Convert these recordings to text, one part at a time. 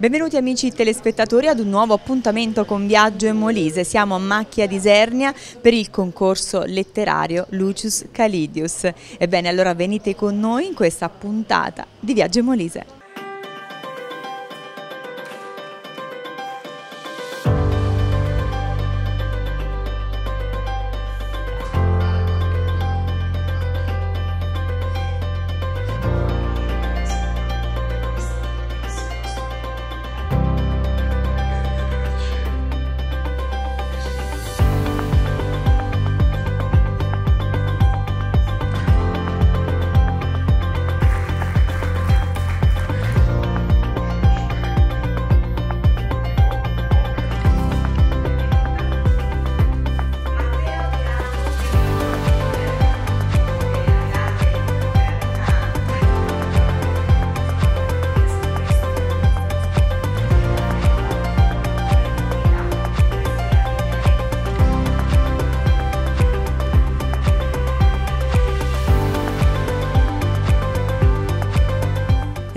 Benvenuti amici telespettatori ad un nuovo appuntamento con Viaggio e Molise. Siamo a Macchia di Isernia per il concorso letterario Lucius Calidius. Ebbene, allora venite con noi in questa puntata di Viaggio e Molise.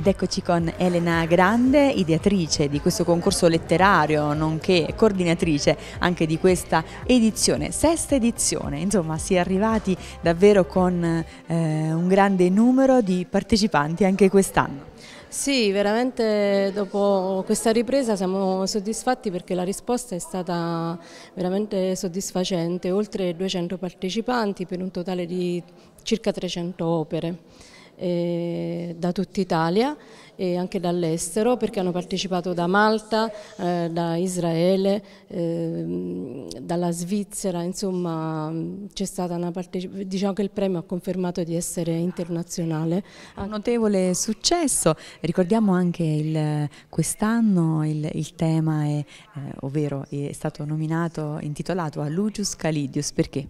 Ed eccoci con Elena Grande, ideatrice di questo concorso letterario, nonché coordinatrice anche di questa edizione, sesta edizione. Insomma, si è arrivati davvero con eh, un grande numero di partecipanti anche quest'anno. Sì, veramente dopo questa ripresa siamo soddisfatti perché la risposta è stata veramente soddisfacente, oltre 200 partecipanti per un totale di circa 300 opere eh, da tutta Italia e anche dall'estero perché hanno partecipato da Malta, eh, da Israele, eh, dalla Svizzera, insomma c'è stata una partecipazione, diciamo che il premio ha confermato di essere internazionale. Un notevole successo, ricordiamo anche quest'anno il, il, tema è, eh, ovvero è stato nominato, intitolato a Lugius Calidius, perché?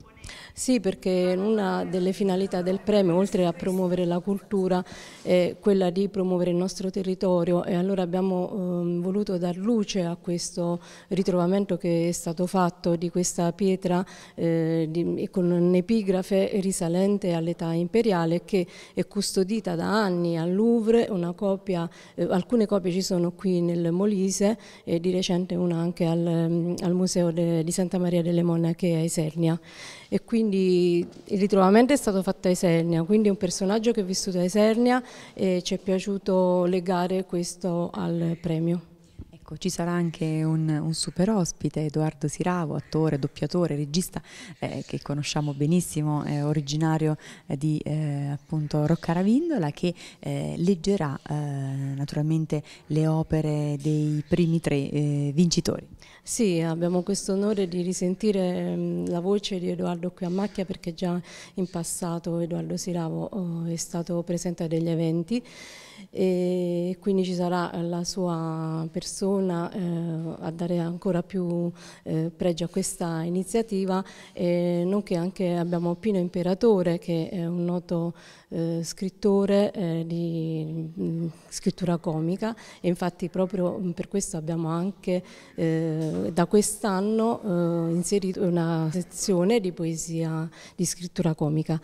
Sì, perché una delle finalità del premio, oltre a promuovere la cultura, è quella di promuovere il nostro territorio e allora abbiamo eh, voluto dar luce a questo ritrovamento che è stato fatto di questa pietra eh, di, con un'epigrafe risalente all'età imperiale che è custodita da anni al Louvre, copia, eh, alcune copie ci sono qui nel Molise e di recente una anche al, ehm, al Museo de, di Santa Maria delle Monache a Isernia. E quindi il ritrovamento è stato fatto a Isernia, quindi un personaggio che è vissuto a Isernia e ci è piaciuto legare questo al premio. Ecco, ci sarà anche un, un super ospite, Edoardo Siravo, attore, doppiatore, regista eh, che conosciamo benissimo, eh, originario eh, di eh, appunto Roccaravindola, che eh, leggerà eh, naturalmente le opere dei primi tre vincitori. Sì, abbiamo questo onore di risentire mm, la voce di Edoardo qui a Macchia perché già in passato Edoardo Siravo oh, è stato presente a degli eventi e quindi ci sarà la sua persona Verona eh, a dare ancora più eh, pregio a questa iniziativa, eh, nonché anche abbiamo Pino Imperatore che è un noto eh, scrittore eh, di mh, mm, scrittura comica e infatti proprio per questo abbiamo anche eh, da quest'anno inserito una sezione di poesia di scrittura comica.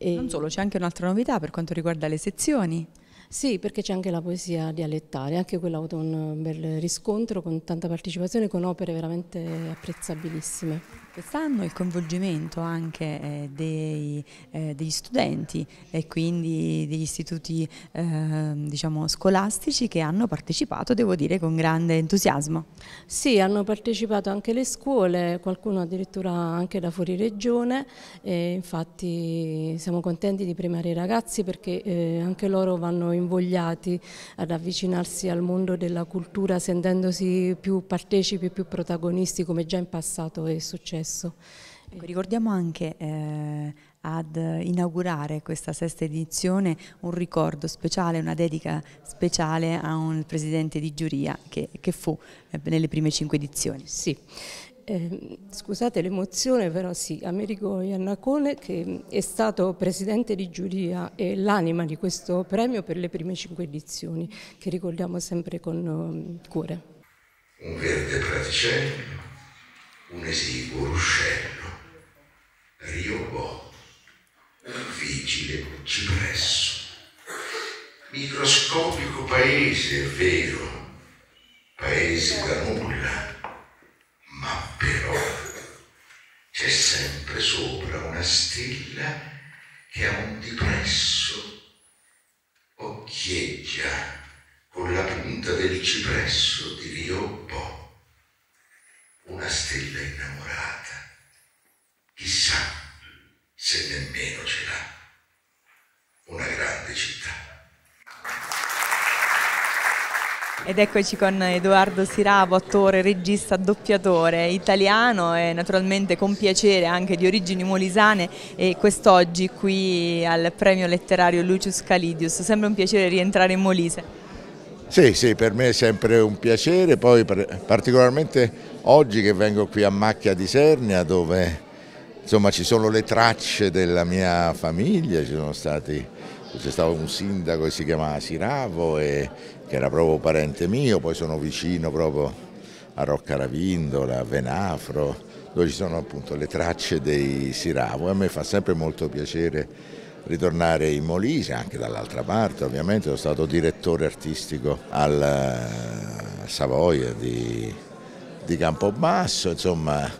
E non solo, c'è anche un'altra novità per quanto riguarda le sezioni. Sì, perché c'è anche la poesia dialettale, anche quella ha avuto un bel riscontro con tanta partecipazione, con opere veramente apprezzabilissime. Quest'anno il coinvolgimento anche eh, dei, eh, degli studenti e quindi degli istituti eh, diciamo, scolastici che hanno partecipato, devo dire, con grande entusiasmo. Sì, hanno partecipato anche le scuole, qualcuno addirittura anche da fuori regione, infatti siamo contenti di premiare i ragazzi perché eh, anche loro vanno invogliati ad avvicinarsi al mondo della cultura sentendosi più partecipi, più protagonisti come già in passato è successo stesso. Ecco, ricordiamo anche eh, ad inaugurare questa sesta edizione un ricordo speciale, una dedica speciale a un presidente di giuria che, che fu eh, nelle prime cinque edizioni. Sì. Eh, scusate l'emozione, però sì, Amerigo Iannacone che mm, è stato presidente di giuria e l'anima di questo premio per le prime cinque edizioni, che ricordiamo sempre con um, cuore. Un verde praticello un esiguo ruscello, riobò, vigile cipresso. Microscopico paese, è vero, paese da nulla, ma però c'è sempre sopra una stella che a un dipresso occhieggia con la punta del cipresso di Rio Riobò una stella innamorata. Chissà se nemmeno ce l'ha. Una grande città. Ed eccoci con Edoardo Siravo, attore, regista, doppiatore italiano e naturalmente con piacere anche di origini molisane e quest'oggi qui al premio letterario Lucius Calidius. Sembra un piacere rientrare in Molise. Sì, sì, per me è sempre un piacere, poi particolarmente Oggi che vengo qui a Macchia di Sernia dove insomma, ci sono le tracce della mia famiglia, c'è stato un sindaco che si chiamava Siravo e, che era proprio parente mio, poi sono vicino proprio a Rocca Ravindola, a Venafro, dove ci sono appunto le tracce dei Siravo e a me fa sempre molto piacere ritornare in Molise, anche dall'altra parte ovviamente, sono stato direttore artistico al eh, Savoia di di Campobasso, insomma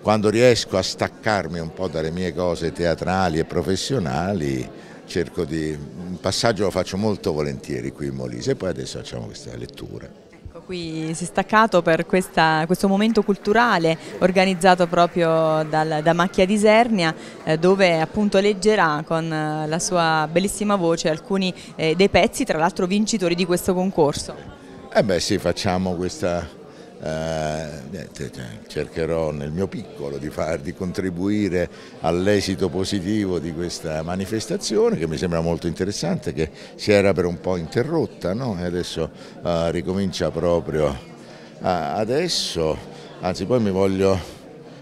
quando riesco a staccarmi un po' dalle mie cose teatrali e professionali cerco di, un passaggio lo faccio molto volentieri qui in Molise e poi adesso facciamo questa lettura. Ecco, qui si è staccato per questa, questo momento culturale organizzato proprio dal, da Macchia di Sernia eh, dove appunto leggerà con eh, la sua bellissima voce alcuni eh, dei pezzi tra l'altro vincitori di questo concorso. Eh beh sì, facciamo questa eh, cercherò nel mio piccolo di, far, di contribuire all'esito positivo di questa manifestazione che mi sembra molto interessante, che si era per un po' interrotta no? e adesso uh, ricomincia proprio uh, adesso, anzi poi mi voglio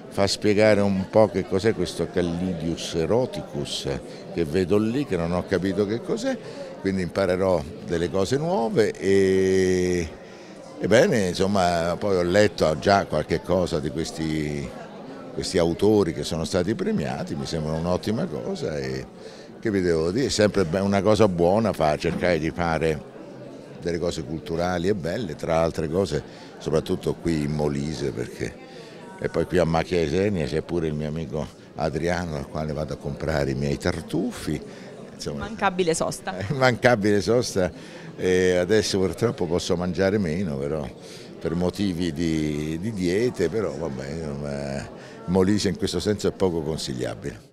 fa spiegare un po' che cos'è questo Callidius eroticus che vedo lì, che non ho capito che cos'è, quindi imparerò delle cose nuove e Ebbene, insomma, poi ho letto già qualche cosa di questi, questi autori che sono stati premiati, mi sembra un'ottima cosa e che vi devo dire, è sempre una cosa buona fa, cercare di fare delle cose culturali e belle, tra altre cose, soprattutto qui in Molise, perché e poi qui a Macchia Esenia c'è pure il mio amico Adriano al quale vado a comprare i miei tartufi Insomma, immancabile sosta. Eh, mancabile sosta e adesso purtroppo posso mangiare meno però per motivi di, di diete, però vabbè, Molise in questo senso è poco consigliabile.